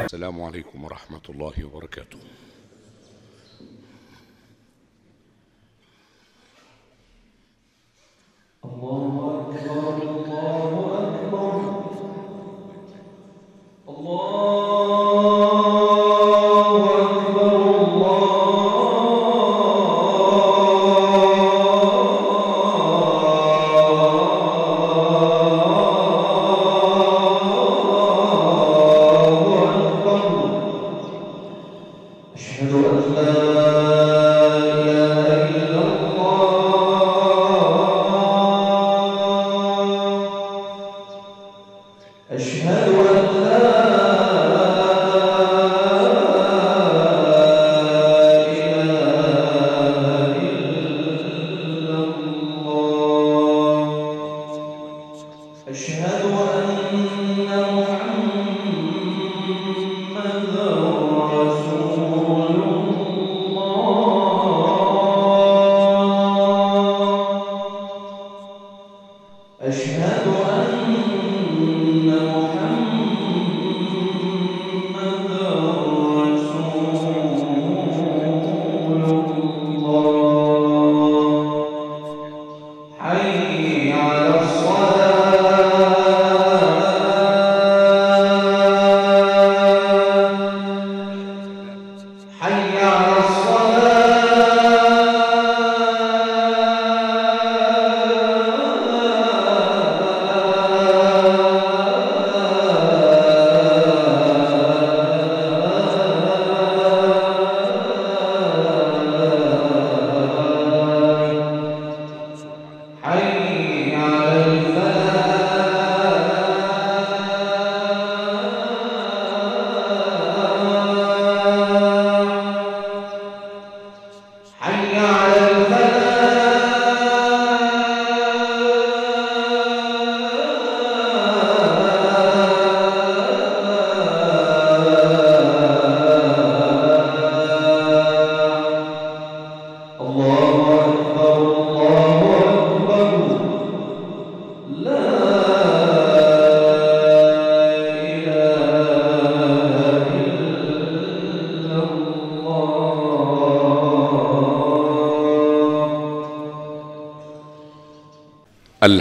السلام عليكم ورحمة الله وبركاته الله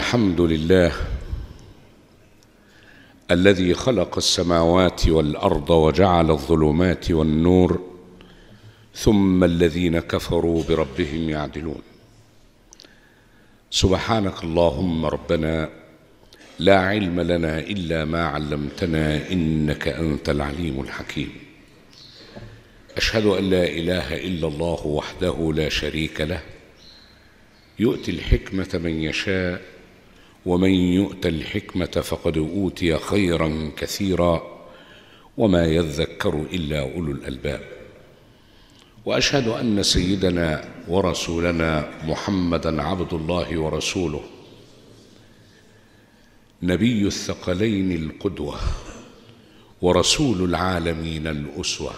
الحمد لله الذي خلق السماوات والارض وجعل الظلمات والنور ثم الذين كفروا بربهم يعدلون سبحانك اللهم ربنا لا علم لنا الا ما علمتنا انك انت العليم الحكيم اشهد ان لا اله الا الله وحده لا شريك له يؤتي الحكمه من يشاء ومن يؤت الحكمة فقد أوتي خيرا كثيرا وما يذكر إلا أولو الألباب وأشهد أن سيدنا ورسولنا محمدا عبد الله ورسوله نبي الثقلين القدوة ورسول العالمين الأسوة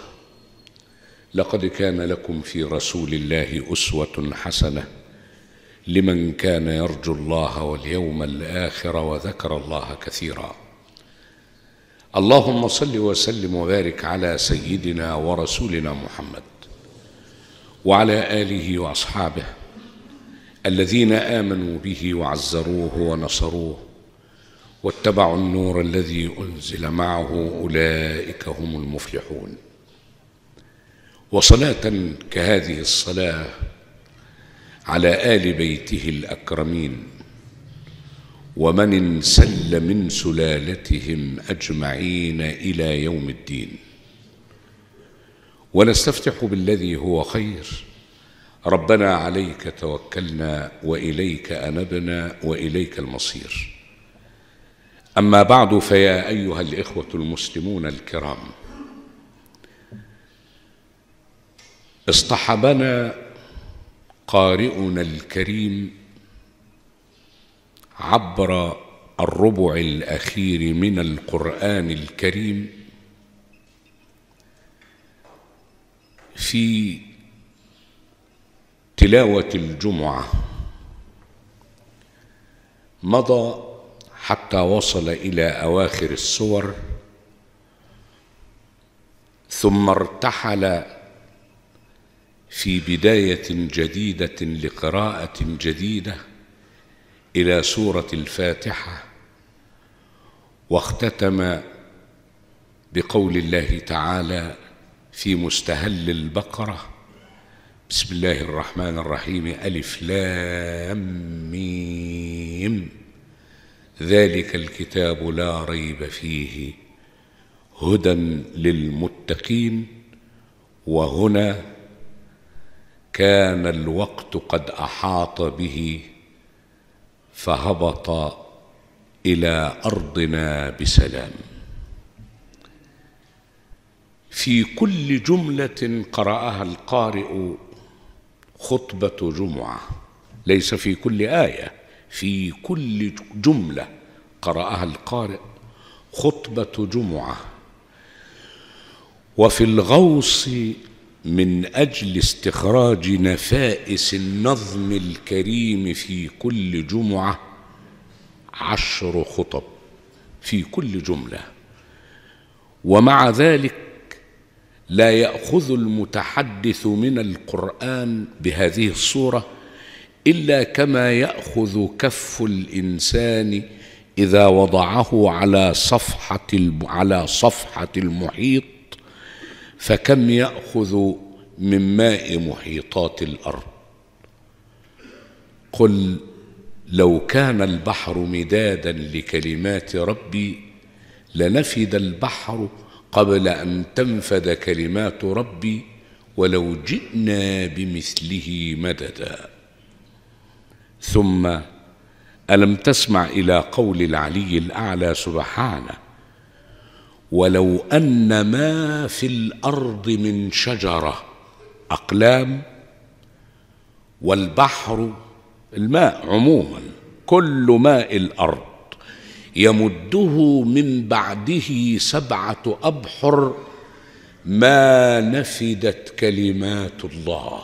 لقد كان لكم في رسول الله أسوة حسنة لمن كان يرجو الله واليوم الاخر وذكر الله كثيرا اللهم صل وسلم وبارك على سيدنا ورسولنا محمد وعلى اله واصحابه الذين امنوا به وعزروه ونصروه واتبعوا النور الذي انزل معه اولئك هم المفلحون وصلاه كهذه الصلاه على آل بيته الأكرمين ومن انسل من سلالتهم أجمعين إلى يوم الدين ونستفتح بالذي هو خير ربنا عليك توكلنا وإليك أنبنا وإليك المصير أما بعد فيا أيها الإخوة المسلمون الكرام اصطحبنا قارئنا الكريم عبر الربع الاخير من القران الكريم في تلاوه الجمعه مضى حتى وصل الى اواخر السور ثم ارتحل في بداية جديدة لقراءة جديدة إلى سورة الفاتحة واختتم بقول الله تعالى في مستهل البقرة بسم الله الرحمن الرحيم ألف لام ميم ذلك الكتاب لا ريب فيه هدى للمتقين وهنا كان الوقت قد احاط به فهبط الى ارضنا بسلام في كل جمله قراها القارئ خطبه جمعه ليس في كل ايه في كل جمله قراها القارئ خطبه جمعه وفي الغوص من أجل استخراج نفائس النظم الكريم في كل جمعة عشر خطب في كل جملة ومع ذلك لا يأخذ المتحدث من القرآن بهذه الصورة إلا كما يأخذ كف الإنسان إذا وضعه على صفحة على صفحة المحيط فكم يأخذ من ماء محيطات الأرض قل لو كان البحر مدادا لكلمات ربي لنفد البحر قبل أن تنفد كلمات ربي ولو جئنا بمثله مددا ثم ألم تسمع إلى قول العلي الأعلى سبحانه ولو أن ما في الأرض من شجرة أقلام والبحر الماء عموما كل ماء الأرض يمده من بعده سبعة أبحر ما نفدت كلمات الله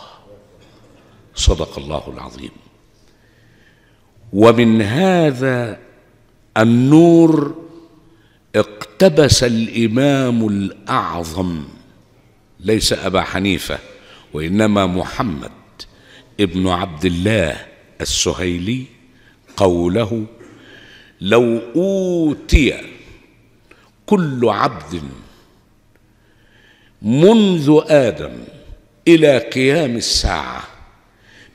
صدق الله العظيم ومن هذا النور اقتبس الإمام الأعظم ليس أبا حنيفة وإنما محمد ابن عبد الله السهيلي قوله لو أوتي كل عبد منذ آدم إلى قيام الساعة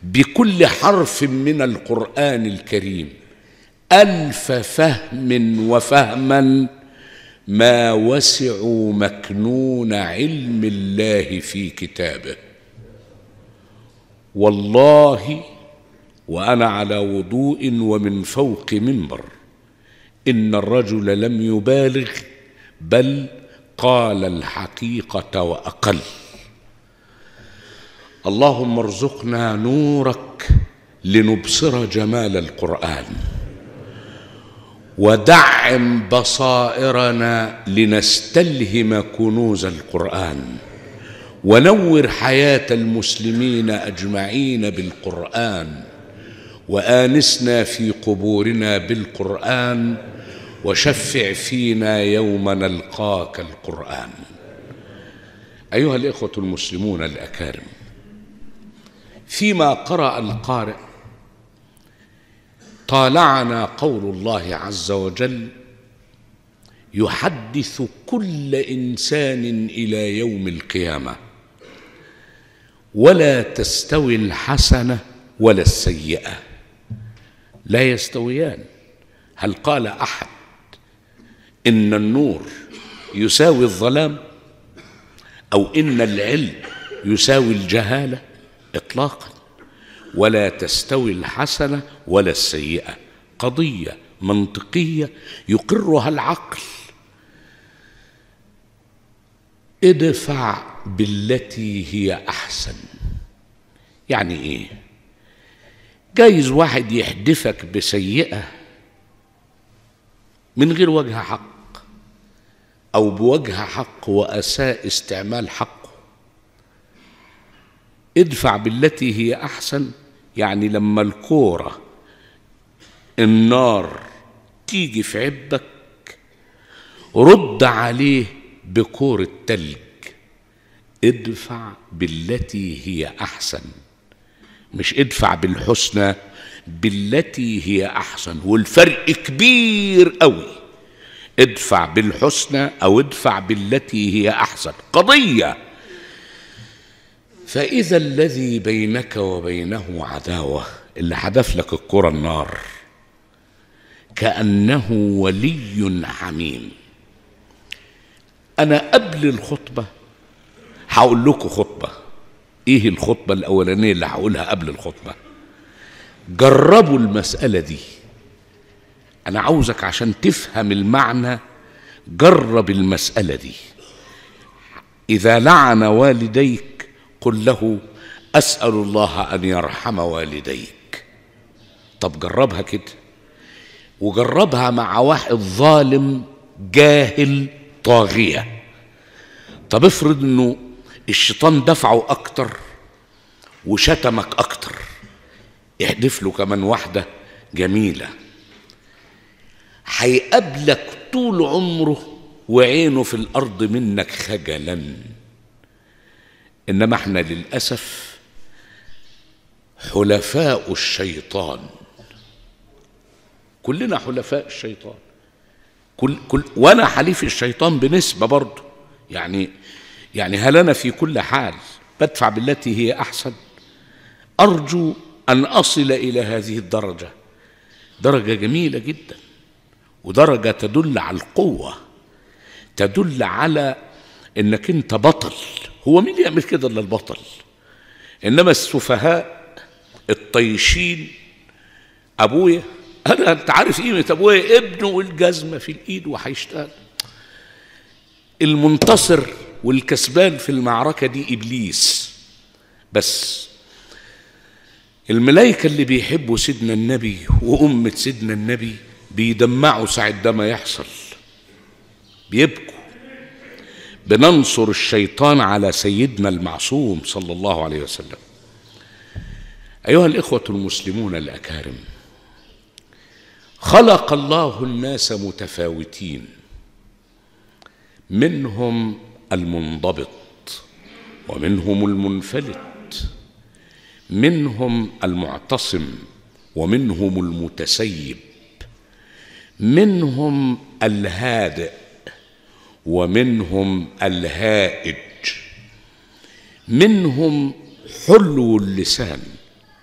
بكل حرف من القرآن الكريم ألف فهم وفهما ما وسعوا مكنون علم الله في كتابه والله وانا على وضوء ومن فوق منبر ان الرجل لم يبالغ بل قال الحقيقه واقل اللهم ارزقنا نورك لنبصر جمال القران ودعم بصائرنا لنستلهم كنوز القران ونور حياه المسلمين اجمعين بالقران وانسنا في قبورنا بالقران وشفع فينا يوم نلقاك القران ايها الاخوه المسلمون الاكارم فيما قرا القارئ طالعنا قول الله عز وجل يحدث كل انسان الى يوم القيامه ولا تستوي الحسنه ولا السيئه لا يستويان هل قال احد ان النور يساوي الظلام او ان العلم يساوي الجهاله اطلاقا ولا تستوي الحسنه ولا السيئه قضيه منطقيه يقرها العقل ادفع بالتي هي احسن يعني ايه جايز واحد يحدفك بسيئه من غير وجه حق او بوجه حق واساء استعمال حق ادفع بالتي هي أحسن يعني لما الكورة النار تيجي في عبك رد عليه بكورة تلج ادفع بالتي هي أحسن مش ادفع بالحسنى بالتي هي أحسن والفرق كبير قوي ادفع بالحسنى أو ادفع بالتي هي أحسن قضية فإذا الذي بينك وبينه عداوة اللي حدف لك الكرة النار كأنه ولي حميم أنا قبل الخطبة هقول لكم خطبة إيه الخطبة الأولانية اللي هقولها قبل الخطبة جربوا المسألة دي أنا عاوزك عشان تفهم المعنى جرب المسألة دي إذا لعن والديك قل له أسأل الله أن يرحم والديك طب جربها كده وجربها مع واحد ظالم جاهل طاغية طب افرض انه الشيطان دفعه اكتر وشتمك اكتر احدف له كمان واحدة جميلة هيقابلك طول عمره وعينه في الارض منك خجلاً إنما احنا للأسف حلفاء الشيطان كلنا حلفاء الشيطان كل كل وانا حليف الشيطان بنسبه برضه يعني يعني هل انا في كل حال بدفع بالتي هي احسن ارجو ان اصل الى هذه الدرجه درجه جميله جدا ودرجه تدل على القوه تدل على انك انت بطل هو مين يعمل كده الا البطل انما السفهاء الطيشين ابويا انا انت عارف قيمه ابويا ابنه والجزمه في الايد وهيشتغل المنتصر والكسبان في المعركه دي ابليس بس الملائكه اللي بيحبوا سيدنا النبي وامه سيدنا النبي بيدمعوا ساعه ده ما يحصل بيبكوا بننصر الشيطان على سيدنا المعصوم صلى الله عليه وسلم ايها الاخوه المسلمون الاكارم خلق الله الناس متفاوتين منهم المنضبط ومنهم المنفلت منهم المعتصم ومنهم المتسيب منهم الهادئ ومنهم الهائج منهم حلو اللسان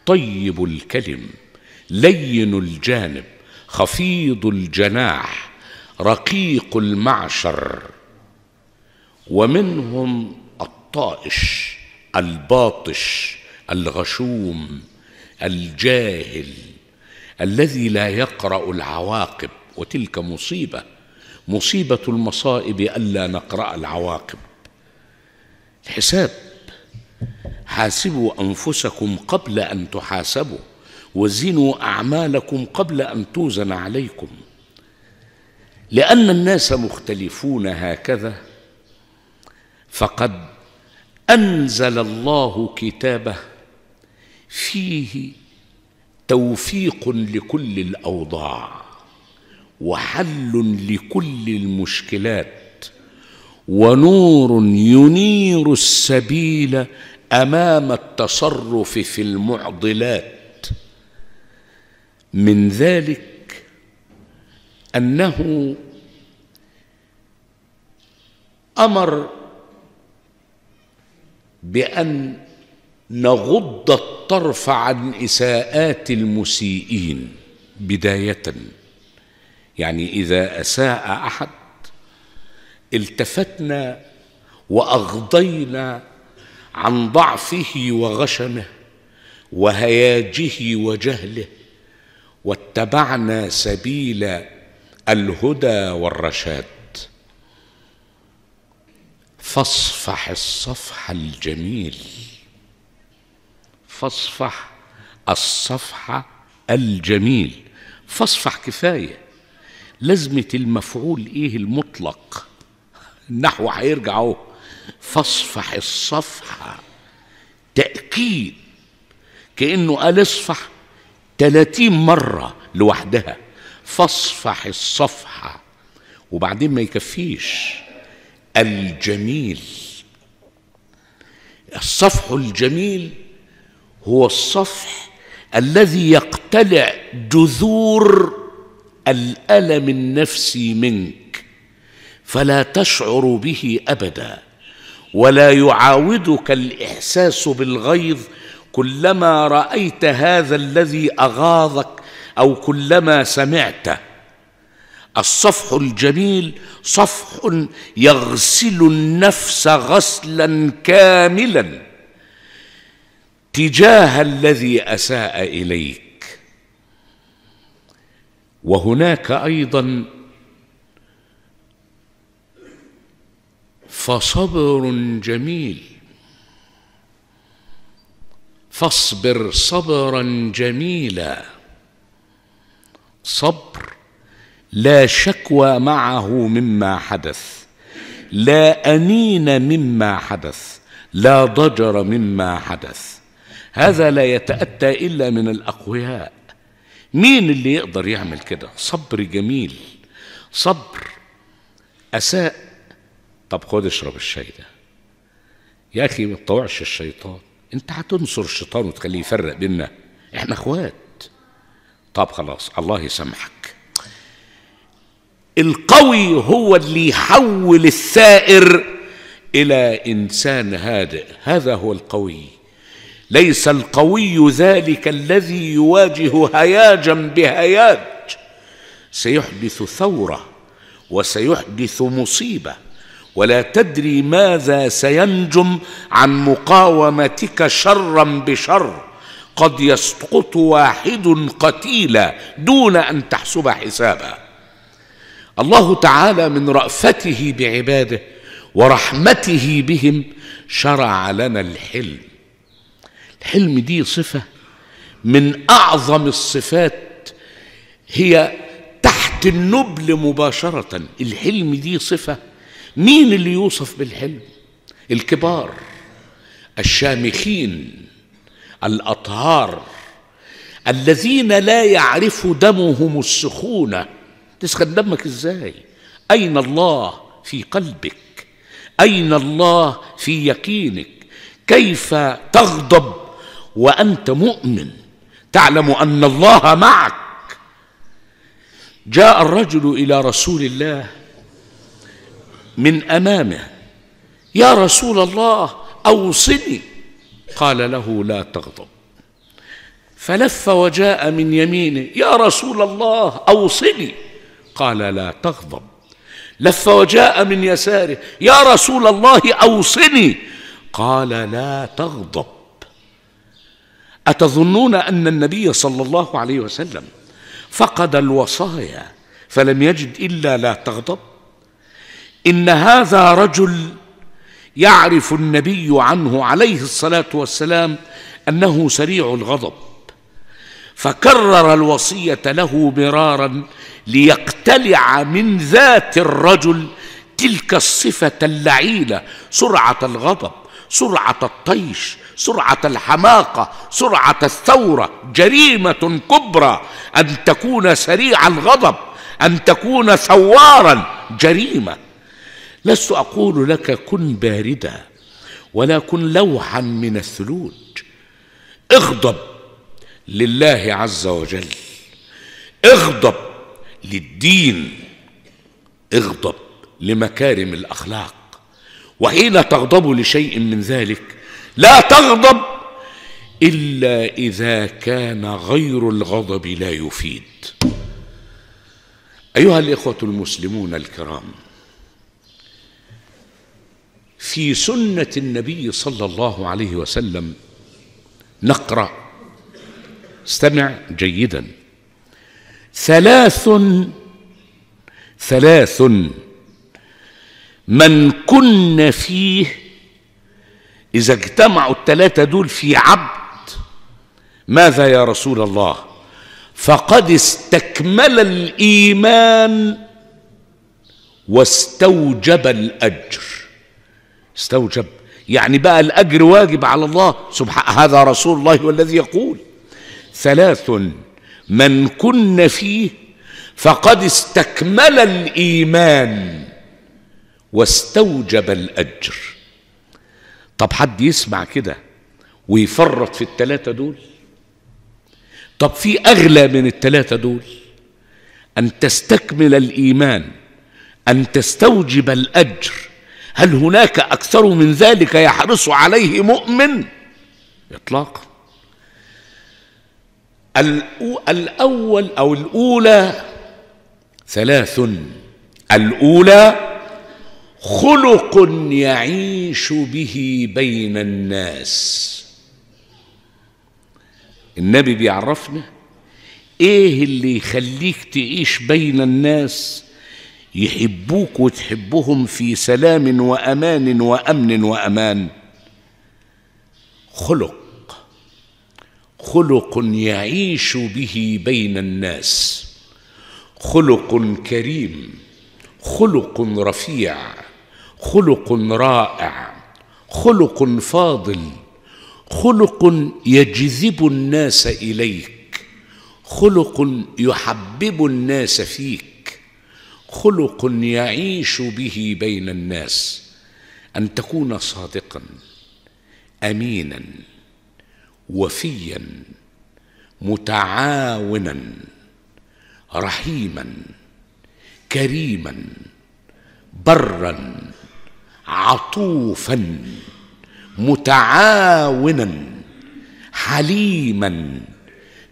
طيب الكلم لين الجانب خفيض الجناح رقيق المعشر ومنهم الطائش الباطش الغشوم الجاهل الذي لا يقرا العواقب وتلك مصيبه مصيبة المصائب ألا نقرأ العواقب الحساب حاسبوا أنفسكم قبل أن تحاسبوا وزنوا أعمالكم قبل أن توزن عليكم لأن الناس مختلفون هكذا فقد أنزل الله كتابه فيه توفيق لكل الأوضاع وحل لكل المشكلات ونور ينير السبيل امام التصرف في المعضلات من ذلك انه امر بان نغض الطرف عن اساءات المسيئين بدايه يعني إذا أساء أحد التفتنا وأغضينا عن ضعفه وغشمه وهياجه وجهله واتبعنا سبيل الهدى والرشاد فاصفح الصفح الجميل فاصفح الصفح الجميل فاصفح كفايه لازمة المفعول إيه المطلق النحو هيرجع اهو فاصفح الصفحة تأكيد كأنه قال اصفح تلاتين مرة لوحدها فاصفح الصفحة وبعدين ما يكفيش الجميل الصفح الجميل هو الصفح الذي يقتلع جذور الالم النفسي منك فلا تشعر به ابدا ولا يعاودك الاحساس بالغيظ كلما رايت هذا الذي اغاظك او كلما سمعته الصفح الجميل صفح يغسل النفس غسلا كاملا تجاه الذي اساء اليك وهناك أيضا فصبر جميل فاصبر صبرا جميلا صبر لا شكوى معه مما حدث لا انين مما حدث لا ضجر مما حدث هذا لا يتاتى الا من الاقوياء مين اللي يقدر يعمل كده صبر جميل صبر أساء طب خد اشرب الشاي ده يا أخي ما تطوعش الشيطان أنت هتنصر الشيطان وتخليه يفرق بينا إحنا إخوات طب خلاص الله يسامحك القوي هو اللي يحول الثائر إلى إنسان هادئ هذا هو القوي ليس القوي ذلك الذي يواجه هياجا بهياج سيحدث ثوره وسيحدث مصيبه ولا تدري ماذا سينجم عن مقاومتك شرا بشر قد يسقط واحد قتيلا دون ان تحسب حسابا الله تعالى من رافته بعباده ورحمته بهم شرع لنا الحلم حلم دي صفة من أعظم الصفات هي تحت النبل مباشرة الحلم دي صفة مين اللي يوصف بالحلم الكبار الشامخين الأطهار الذين لا يعرف دمهم السخونة تسخن دمك ازاي أين الله في قلبك أين الله في يقينك كيف تغضب وأنت مؤمن تعلم أن الله معك جاء الرجل إلى رسول الله من أمامه يا رسول الله أوصني قال له لا تغضب فلف وجاء من يمينه يا رسول الله أوصني قال لا تغضب لف وجاء من يساره يا رسول الله أوصني قال لا تغضب أتظنون أن النبي صلى الله عليه وسلم فقد الوصايا فلم يجد إلا لا تغضب إن هذا رجل يعرف النبي عنه عليه الصلاة والسلام أنه سريع الغضب فكرر الوصية له مرارا ليقتلع من ذات الرجل تلك الصفة اللعينة سرعة الغضب سرعة الطيش سرعه الحماقه سرعه الثوره جريمه كبرى ان تكون سريع الغضب ان تكون ثوارا جريمه لست اقول لك كن باردا ولا كن لوحا من الثلوج اغضب لله عز وجل اغضب للدين اغضب لمكارم الاخلاق وحين تغضب لشيء من ذلك لا تغضب إلا إذا كان غير الغضب لا يفيد أيها الإخوة المسلمون الكرام في سنة النبي صلى الله عليه وسلم نقرأ استمع جيدا ثلاث ثلاث من كن فيه إذا اجتمعوا الثلاثة دول في عبد ماذا يا رسول الله فقد استكمل الإيمان واستوجب الأجر استوجب يعني بقى الأجر واجب على الله سبحانه هذا رسول الله والذي يقول ثلاث من كن فيه فقد استكمل الإيمان واستوجب الأجر طب حد يسمع كده ويفرط في التلاتة دول طب في أغلى من التلاتة دول أن تستكمل الإيمان أن تستوجب الأجر هل هناك أكثر من ذلك يحرص عليه مؤمن إطلاقا الأول أو الأولى ثلاث الأولى خلق يعيش به بين الناس النبي بيعرفنا ايه اللي يخليك تعيش بين الناس يحبوك وتحبهم في سلام وامان وامن وامان خلق خلق يعيش به بين الناس خلق كريم خلق رفيع خلق رائع خلق فاضل خلق يجذب الناس اليك خلق يحبب الناس فيك خلق يعيش به بين الناس ان تكون صادقا امينا وفيا متعاونا رحيما كريما برا عطوفا متعاونا حليما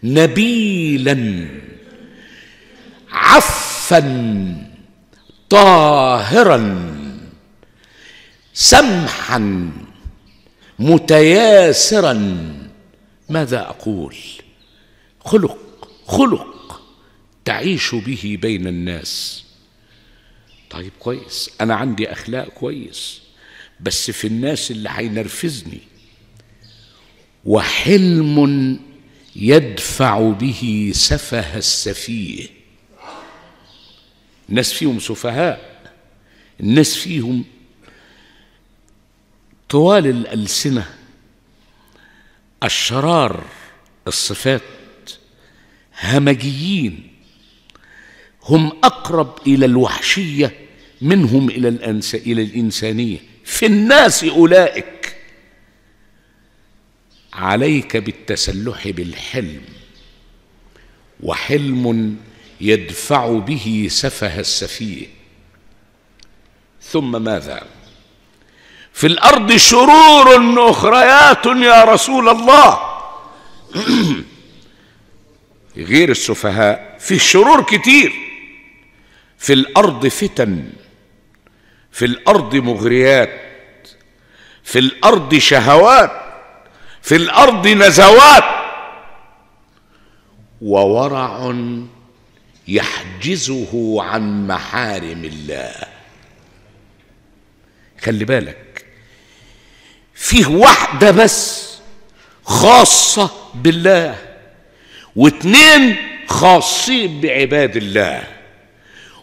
نبيلا عفا طاهرا سمحا متياسرا ماذا اقول خلق خلق تعيش به بين الناس طيب كويس أنا عندي أخلاق كويس بس في الناس اللي هينرفزني وحلم يدفع به سفه السفيه الناس فيهم سفهاء الناس فيهم طوال الألسنة الشرار الصفات همجيين هم أقرب إلى الوحشية منهم إلى الأنس إلى الإنسانية في الناس أولئك عليك بالتسلح بالحلم وحلم يدفع به سفه السفيه ثم ماذا في الارض شرور اخريات يا رسول الله غير السفهاء في شرور كتير في الارض فتن في الارض مغريات في الارض شهوات في الارض نزوات وورع يحجزه عن محارم الله خلي بالك فيه واحده بس خاصه بالله واثنين خاصين بعباد الله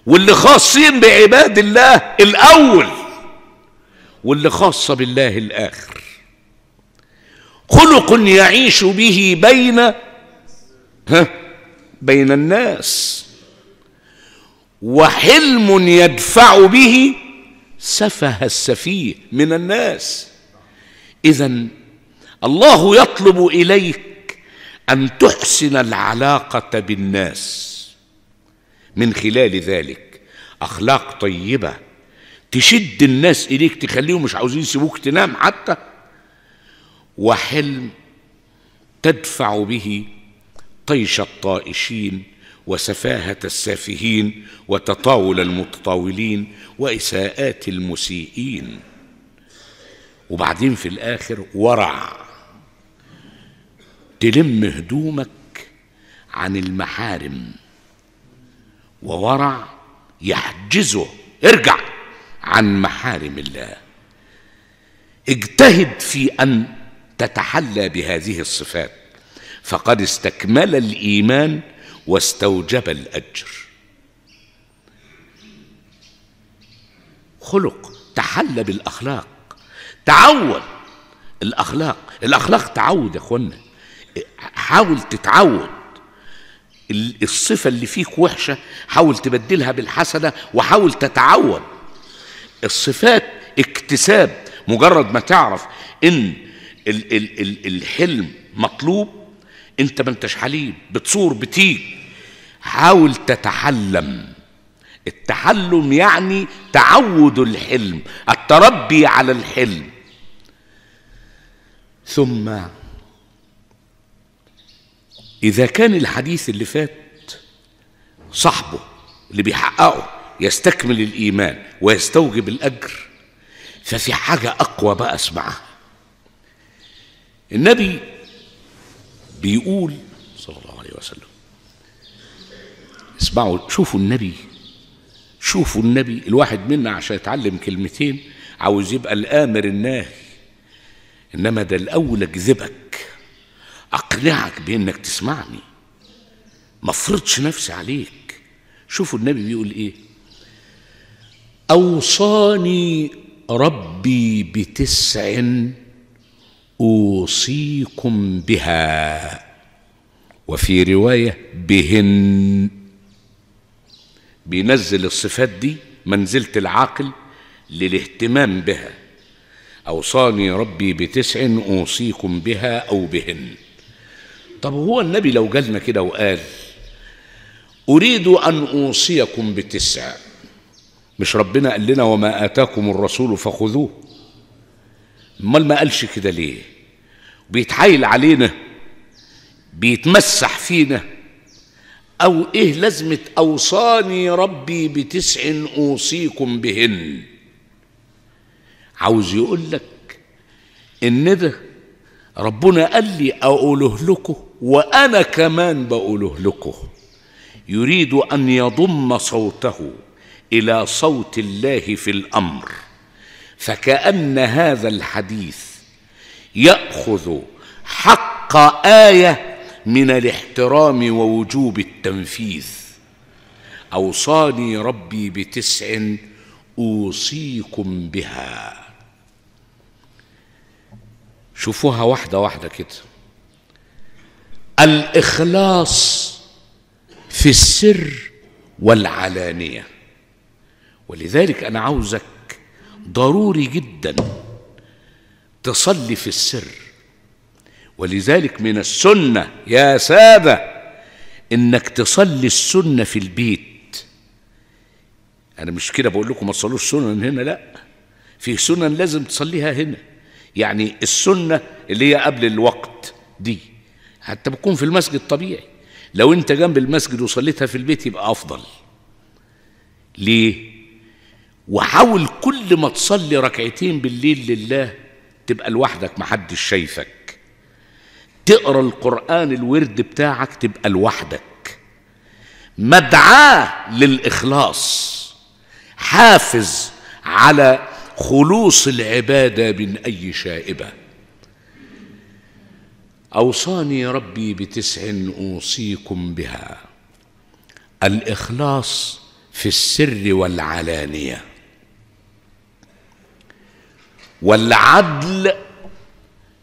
واللي خاصين بعباد الله الأول واللي خاصة بالله الآخر خلق يعيش به بين ها بين الناس وحلم يدفع به سفه السفيه من الناس اذا الله يطلب اليك ان تحسن العلاقه بالناس من خلال ذلك أخلاق طيبة تشد الناس إليك تخليهم مش عاوزين يسيبوك تنام حتى وحلم تدفع به طيش الطائشين وسفاهة السافهين وتطاول المتطاولين وإساءات المسيئين وبعدين في الآخر ورع تلم هدومك عن المحارم وورع يحجزه ارجع عن محارم الله اجتهد في ان تتحلى بهذه الصفات فقد استكمل الايمان واستوجب الاجر خلق تحلى بالاخلاق تعود الاخلاق الاخلاق تعود يا اخوانا حاول تتعود الصفة اللي فيك وحشة حاول تبدلها بالحسنة وحاول تتعود الصفات اكتساب مجرد ما تعرف ان ال ال ال الحلم مطلوب انت ما انتش حليم بتصور بتيجي حاول تتحلم التحلم يعني تعود الحلم التربي على الحلم ثم إذا كان الحديث اللي فات صاحبه اللي بيحققه يستكمل الإيمان ويستوجب الأجر ففي حاجة أقوى بقى اسمعها النبي بيقول صلى الله عليه وسلم اسمعوا شوفوا النبي شوفوا النبي الواحد منا عشان يتعلم كلمتين عاوز يبقى الآمر الناهي إنما ده الأول أكذبك أقنعك بأنك تسمعني ما افرضش نفسي عليك شوفوا النبي بيقول إيه أوصاني ربي بتسع أوصيكم بها وفي رواية بهن بينزل الصفات دي منزلة العاقل للاهتمام بها أوصاني ربي بتسع أوصيكم بها أو بهن طب هو النبي لو جالنا كده وقال أريد أن أوصيكم بتسع مش ربنا قال لنا وما آتاكم الرسول فخذوه امال ما قالش كده ليه بيتحايل علينا بيتمسح فينا أو إيه لازمة أوصاني ربي بتسع أوصيكم بهن عاوز يقول لك إن ده ربنا قال لي أقوله لكم وأنا كمان بقوله لكم يريد أن يضم صوته إلى صوت الله في الأمر فكأن هذا الحديث يأخذ حق آية من الاحترام ووجوب التنفيذ أوصاني ربي بتسع أوصيكم بها شوفوها واحدة واحدة كده الاخلاص في السر والعلانيه ولذلك انا عاوزك ضروري جدا تصلي في السر ولذلك من السنه يا ساده انك تصلي السنه في البيت انا مش كده بقول لكم ما تصلوش سنن هنا لا في سنن لازم تصليها هنا يعني السنه اللي هي قبل الوقت دي حتى بتكون في المسجد طبيعي لو انت جنب المسجد وصليتها في البيت يبقى افضل ليه وحاول كل ما تصلي ركعتين بالليل لله تبقى لوحدك محدش شايفك تقرا القران الورد بتاعك تبقى لوحدك مدعاه للاخلاص حافز على خلوص العباده من اي شائبه اوصاني ربي بتسع اوصيكم بها الاخلاص في السر والعلانيه والعدل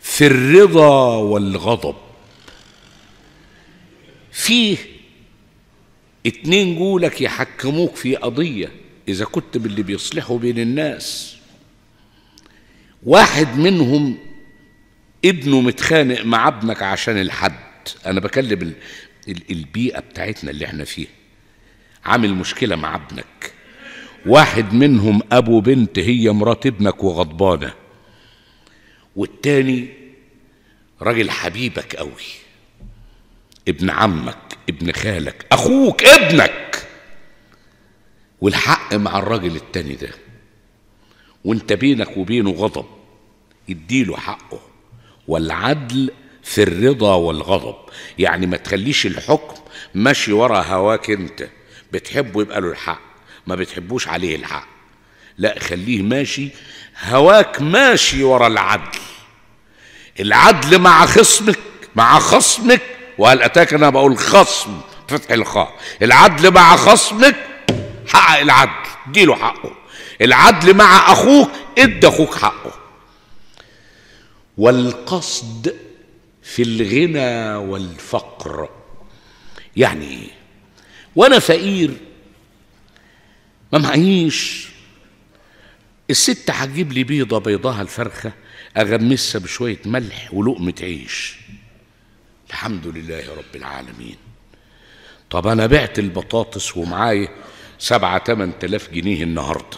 في الرضا والغضب فيه اتنين جولك يحكموك في قضية إذا كنت باللي بيصلحوا بين الناس واحد منهم ابنه متخانق مع ابنك عشان الحد انا بكلم البيئه بتاعتنا اللي احنا فيها عامل مشكله مع ابنك واحد منهم ابو بنت هي مرات ابنك وغضبانه والتاني راجل حبيبك قوي ابن عمك ابن خالك اخوك ابنك والحق مع الراجل التاني ده وانت بينك وبينه غضب اديله حقه والعدل في الرضا والغضب يعني ما تخليش الحكم ماشي ورا هواك انت بتحبه يبقى له الحق ما بتحبوش عليه الحق لا خليه ماشي هواك ماشي ورا العدل العدل مع خصمك مع خصمك وهل اتاك انا بقول خصم فتح الخاء العدل مع خصمك حقق العدل اديله حقه العدل مع اخوك ادي اخوك حقه والقصد في الغنى والفقر يعني ايه وانا فقير ما معيش الست هتجيب لي بيضه بيضاها الفرخه اغمسها بشويه ملح ولقمه عيش الحمد لله رب العالمين طب انا بعت البطاطس ومعايا سبعة تمن تلاف جنيه النهاردة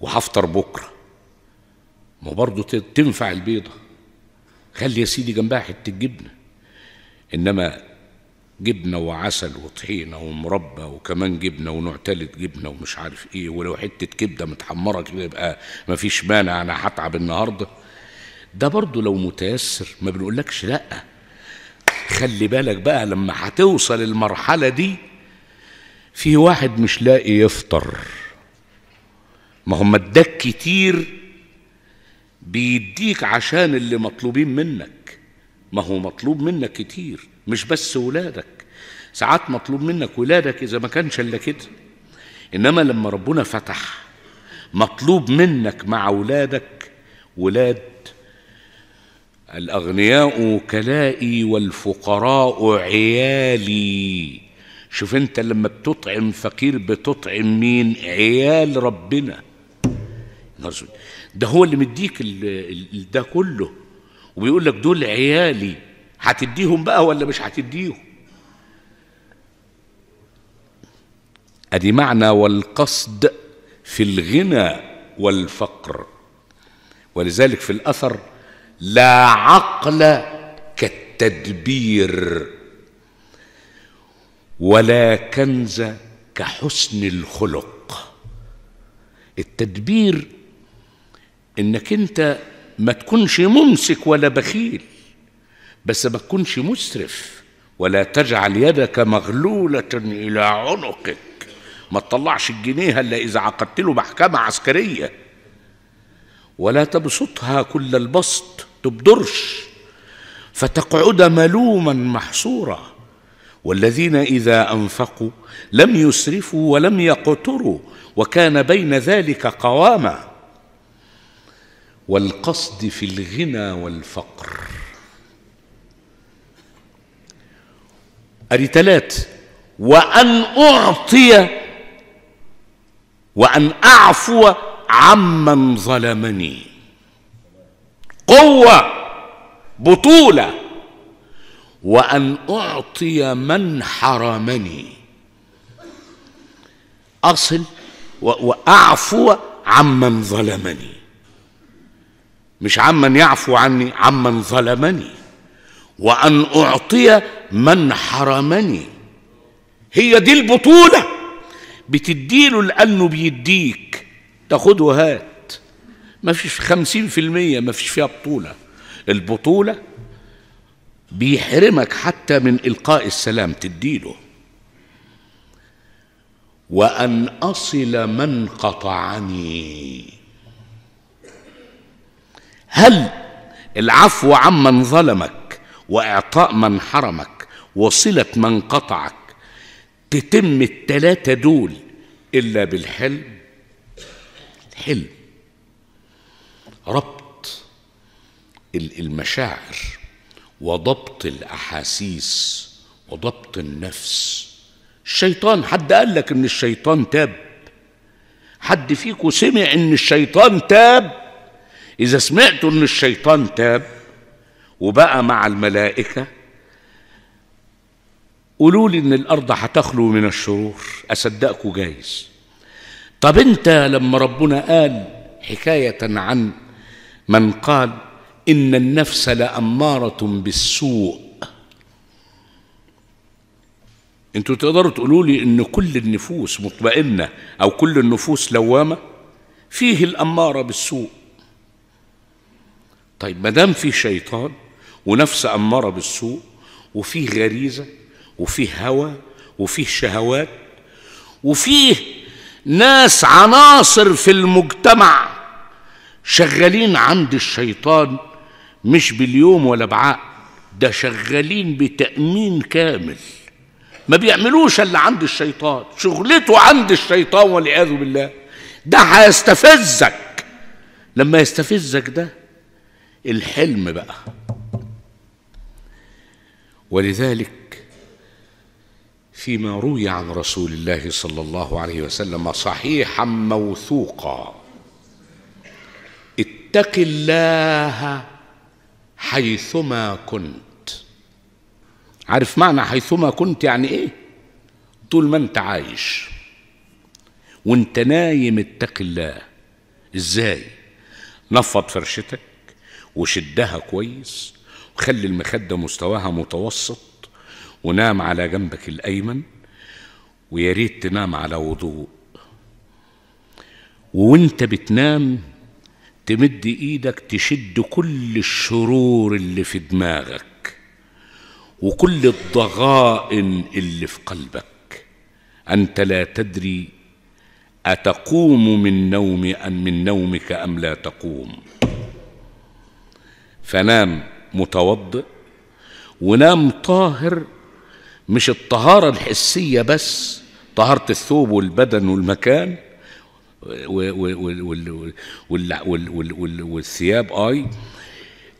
وهفطر بكرة ما برضه تنفع البيضة خلي يا سيدي جنبها حتة جبنة إنما جبنة وعسل وطحينة ومربى وكمان جبنة ونوع تالت جبنة ومش عارف إيه ولو حتة كبدة متحمرة كده يبقى مفيش مانع أنا هتعب النهاردة ده برضه لو متيسر ما بنقولكش لأ خلي بالك بقى لما هتوصل المرحلة دي في واحد مش لاقي يفطر ما هم اداك كتير بيديك عشان اللي مطلوبين منك ما هو مطلوب منك كتير مش بس ولادك ساعات مطلوب منك ولادك إذا ما كانش إلا كده إنما لما ربنا فتح مطلوب منك مع ولادك ولاد الأغنياء كلائي والفقراء عيالي شوف انت لما بتطعم فقير بتطعم مين عيال ربنا ده هو اللي مديك ده كله وبيقول لك دول عيالي هتديهم بقى ولا مش هتديهم ادي معنى والقصد في الغنى والفقر ولذلك في الاثر لا عقل كالتدبير ولا كنز كحسن الخلق التدبير انك انت ما تكونش ممسك ولا بخيل بس ما تكونش مسرف ولا تجعل يدك مغلولة إلى عنقك ما تطلعش الجنيه إلا إذا عقدت له محكمة عسكرية ولا تبسطها كل البسط تبدرش فتقعد ملوما محصورا والذين إذا أنفقوا لم يسرفوا ولم يقتروا وكان بين ذلك قواما والقصد في الغنى والفقر أري ثلاث وأن أعطي وأن أعفو عمن ظلمني قوة بطولة وأن أعطي من حرمني أصل وأعفو عمن ظلمني مش عمن يعفو عني عمن ظلمني وأن أعطي من حرمني هي دي البطولة بتديله لأنه بيديك تاخده هات ما فيش خمسين في المية ما فيش فيها بطولة البطولة بيحرمك حتى من إلقاء السلام تديله وأن أصل من قطعني هل العفو عمن ظلمك واعطاء من حرمك وصله من قطعك تتم التلاته دول الا بالحلم حلم ربط المشاعر وضبط الاحاسيس وضبط النفس الشيطان حد قال لك ان الشيطان تاب حد فيكم سمع ان الشيطان تاب إذا سمعتوا إن الشيطان تاب وبقى مع الملائكة قولوا لي إن الأرض هتخلو من الشرور أصدقكم جايز طب أنت لما ربنا قال حكاية عن من قال إن النفس لأمارة بالسوء انتوا تقدروا تقولوا لي ان كل النفوس مطمئنه او كل النفوس لوامه فيه الاماره بالسوء طيب ما دام في شيطان ونفس أمارة بالسوء وفيه غريزة وفيه هوى وفيه شهوات وفيه ناس عناصر في المجتمع شغالين عند الشيطان مش باليوم ولا بعاء ده شغالين بتأمين كامل ما بيعملوش اللي عند الشيطان شغلته عند الشيطان والعياذ بالله ده هيستفزك لما يستفزك ده الحلم بقى ولذلك فيما روي عن رسول الله صلى الله عليه وسلم صحيحا موثوقا اتق الله حيثما كنت عارف معنى حيثما كنت يعني ايه طول ما انت عايش وانت نايم اتق الله ازاي نفض فرشتك وشدها كويس وخلي المخدة مستواها متوسط ونام على جنبك الأيمن وياريت تنام على وضوء وانت بتنام تمد ايدك تشد كل الشرور اللي في دماغك وكل الضغائن اللي في قلبك انت لا تدري اتقوم من نوم ام من نومك ام لا تقوم فنام متوضئ ونام طاهر مش الطهارة الحسية بس طهارة الثوب والبدن والمكان والثياب آي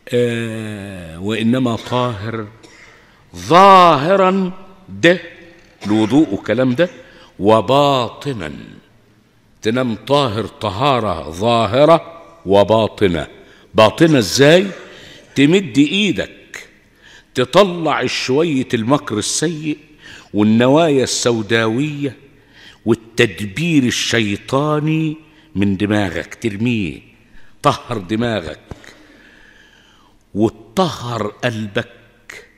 آه، وإنما طاهر ظاهرا ده الوضوء والكلام ده وباطنا تنام طاهر طهارة ظاهرة وباطنة باطنة ازاي؟ تمد ايدك تطلع شوية المكر السيء والنوايا السوداوية والتدبير الشيطاني من دماغك ترميه طهر دماغك وتطهر قلبك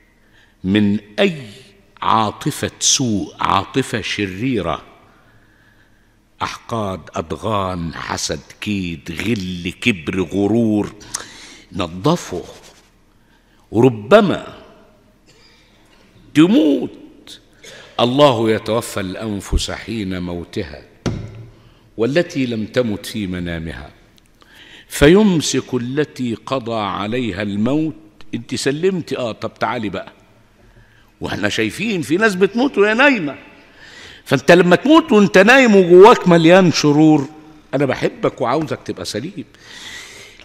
من أي عاطفة سوء عاطفة شريرة أحقاد أضغان حسد كيد غل كبر غرور نظفه ربما تموت الله يتوفى الأنفس حين موتها والتي لم تمت في منامها فيمسك التي قضى عليها الموت انت سلمت اه طب تعالي بقى واحنا شايفين في ناس بتموت وهي نايمه فانت لما تموت وانت نايم وجواك مليان شرور انا بحبك وعاوزك تبقى سليم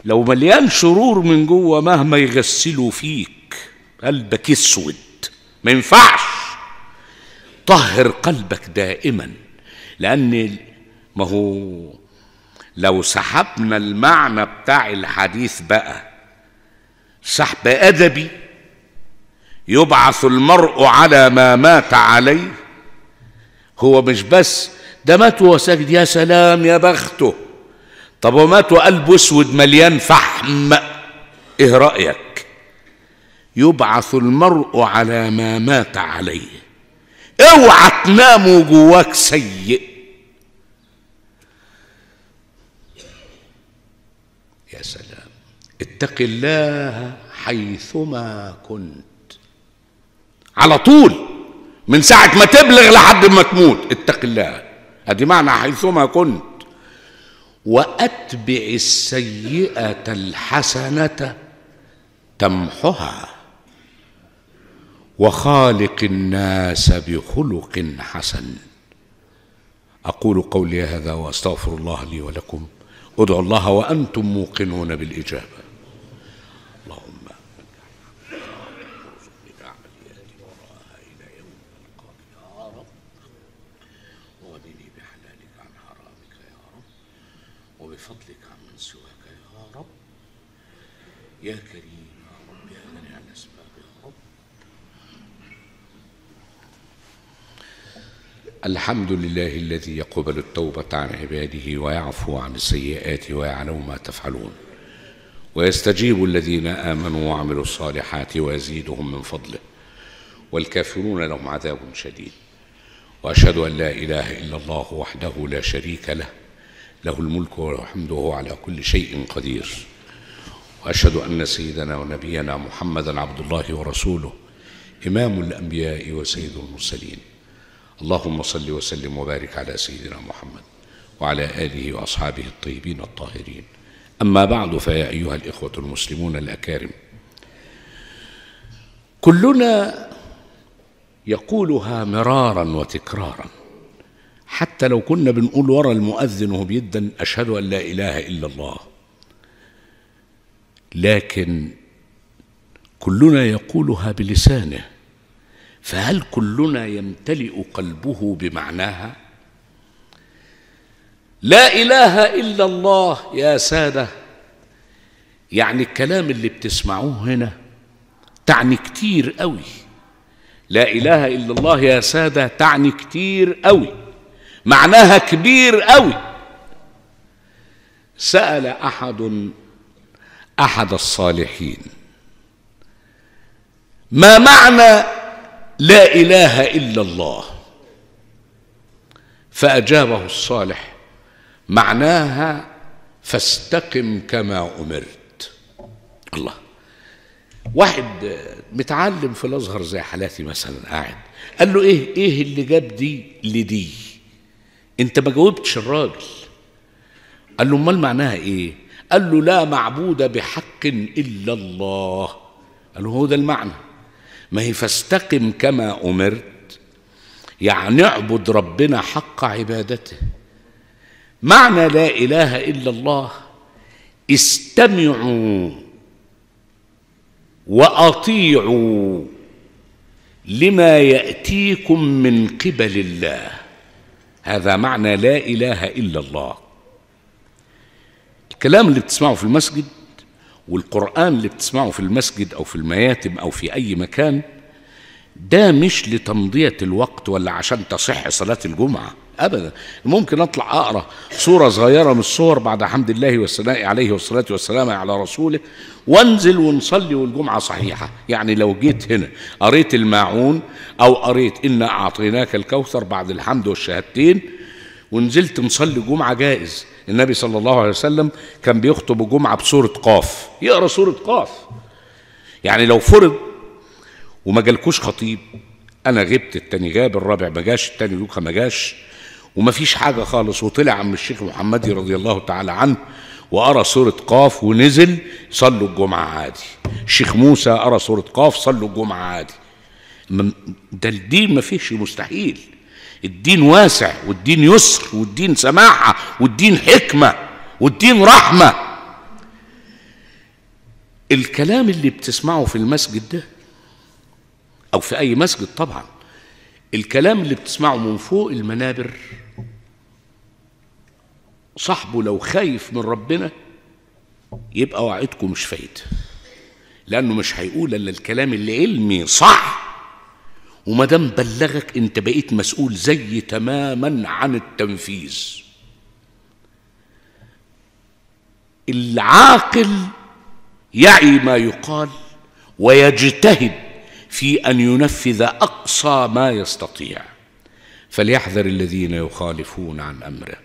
لو مليان شرور من جوه مهما يغسلوا فيك قلبك اسود ما ينفعش طهر قلبك دائما لان ما هو لو سحبنا المعنى بتاع الحديث بقى سحب ادبي يبعث المرء على ما مات عليه هو مش بس ده مات وهو ساجد يا سلام يا بخته طب وماتوا وقلب اسود مليان فحم ايه رايك يبعث المرء على ما مات عليه اوعى تنام وجواك سيء يا سلام اتق الله حيثما كنت على طول من ساعة ما تبلغ لحد ما تموت اتق الله ادي معنى حيثما كنت واتبع السيئه الحسنه تمحها وخالق الناس بخلق حسن اقول قولي هذا واستغفر الله لي ولكم ادعوا الله وانتم موقنون بالاجابه الحمد لله الذي يقبل التوبة عن عباده ويعفو عن السيئات ويعلم ما تفعلون ويستجيب الذين آمنوا وعملوا الصالحات ويزيدهم من فضله والكافرون لهم عذاب شديد وأشهد أن لا إله إلا الله وحده لا شريك له له الملك والحمد وهو على كل شيء قدير وأشهد أن سيدنا ونبينا محمدا عبد الله ورسوله إمام الأنبياء وسيد المرسلين اللهم صل وسلم وبارك على سيدنا محمد وعلى آله وأصحابه الطيبين الطاهرين أما بعد فيا أيها الإخوة المسلمون الأكارم كلنا يقولها مرارا وتكرارا حتى لو كنا بنقول ورا المؤذن وهو بيدن أشهد أن لا إله إلا الله لكن كلنا يقولها بلسانه فهل كلنا يمتلئ قلبه بمعناها لا اله الا الله يا ساده يعني الكلام اللي بتسمعوه هنا تعني كتير قوي لا اله الا الله يا ساده تعني كتير قوي معناها كبير قوي سال احد احد الصالحين ما معنى لا إله إلا الله فأجابه الصالح معناها فاستقم كما أمرت الله واحد متعلم في الازهر زي حالاتي مثلا قاعد قال له ايه ايه اللي جاب دي لدي انت ما جاوبتش الراجل قال له امال معناها ايه قال له لا معبود بحق الا الله قال له هو ده المعنى ما هي فاستقم كما أمرت يعني اعبد ربنا حق عبادته معنى لا إله إلا الله استمعوا وأطيعوا لما يأتيكم من قبل الله هذا معنى لا إله إلا الله الكلام اللي بتسمعه في المسجد والقرآن اللي بتسمعه في المسجد أو في المياتم أو في أي مكان ده مش لتمضية الوقت ولا عشان تصح صلاة الجمعة أبدا ممكن أطلع أقرأ صورة صغيرة من الصور بعد حمد الله والثناء عليه والصلاة والسلام على رسوله وانزل ونصلي والجمعة صحيحة يعني لو جيت هنا قريت الماعون أو قريت إنا أعطيناك الكوثر بعد الحمد والشهادتين ونزلت مصلي جمعة جائز النبي صلى الله عليه وسلم كان بيخطب الجمعة بسورة قاف يقرأ سورة قاف يعني لو فرض وما جالكوش خطيب انا غبت التاني غاب الرابع ما جاش التاني لوكا ما جاش وما فيش حاجه خالص وطلع عم الشيخ محمدي رضي الله تعالى عنه وقرا سوره قاف ونزل صلوا الجمعه عادي الشيخ موسى قرا سوره قاف صلوا الجمعه عادي ده الدين ما فيش مستحيل الدين واسع والدين يسر والدين سماحة والدين حكمة والدين رحمة الكلام اللي بتسمعه في المسجد ده أو في أي مسجد طبعا الكلام اللي بتسمعه من فوق المنابر صاحبه لو خايف من ربنا يبقى وعدكم مش فايده لانه مش هيقول الا الكلام اللي علمي صح وما دام بلغك انت بقيت مسؤول زي تماما عن التنفيذ العاقل يعي ما يقال ويجتهد في ان ينفذ اقصى ما يستطيع فليحذر الذين يخالفون عن امره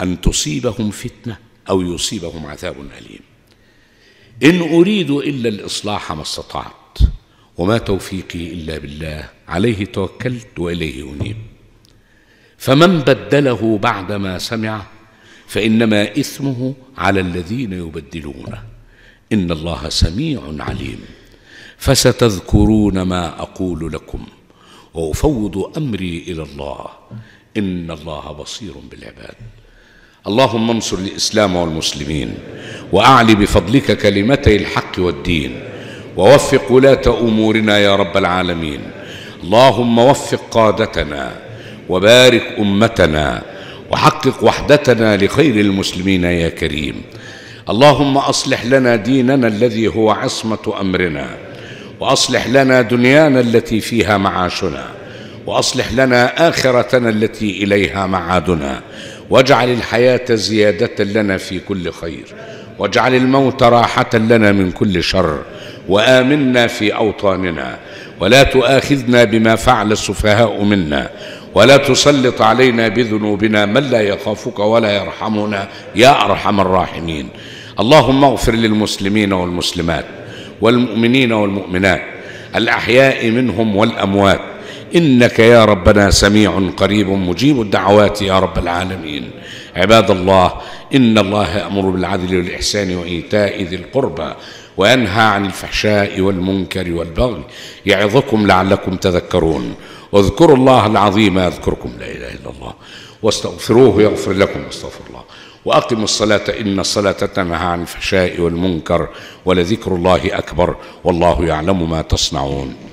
ان تصيبهم فتنه او يصيبهم عذاب اليم ان اريد الا الاصلاح ما استطعت وما توفيقي إلا بالله عليه توكلت وإليه أنيب فمن بدله بعدما سمع فإنما إثمه على الذين يبدلونه إن الله سميع عليم فستذكرون ما أقول لكم وأفوض أمري إلى الله إن الله بصير بالعباد اللهم انصر الإسلام والمسلمين وأعلي بفضلك كلمتي الحق والدين ووفق ولاة أمورنا يا رب العالمين اللهم وفق قادتنا وبارك أمتنا وحقق وحدتنا لخير المسلمين يا كريم اللهم أصلح لنا ديننا الذي هو عصمة أمرنا وأصلح لنا دنيانا التي فيها معاشنا وأصلح لنا آخرتنا التي إليها معادنا واجعل الحياة زيادة لنا في كل خير واجعل الموت راحة لنا من كل شر وآمنا في أوطاننا ولا تؤاخذنا بما فعل السفهاء منا ولا تسلط علينا بذنوبنا من لا يخافك ولا يرحمنا يا أرحم الراحمين اللهم اغفر للمسلمين والمسلمات والمؤمنين والمؤمنات الأحياء منهم والأموات إنك يا ربنا سميع قريب مجيب الدعوات يا رب العالمين عباد الله إن الله يأمر بالعدل والإحسان وإيتاء ذي القربى وينهى عن الفحشاء والمنكر والبغي يعظكم لعلكم تذكرون واذكروا الله العظيم يذكركم لا إله إلا الله واستغفروه يغفر لكم استغفر الله وأقم الصلاة إن الصلاة تنهى عن الفحشاء والمنكر ولذكر الله أكبر والله يعلم ما تصنعون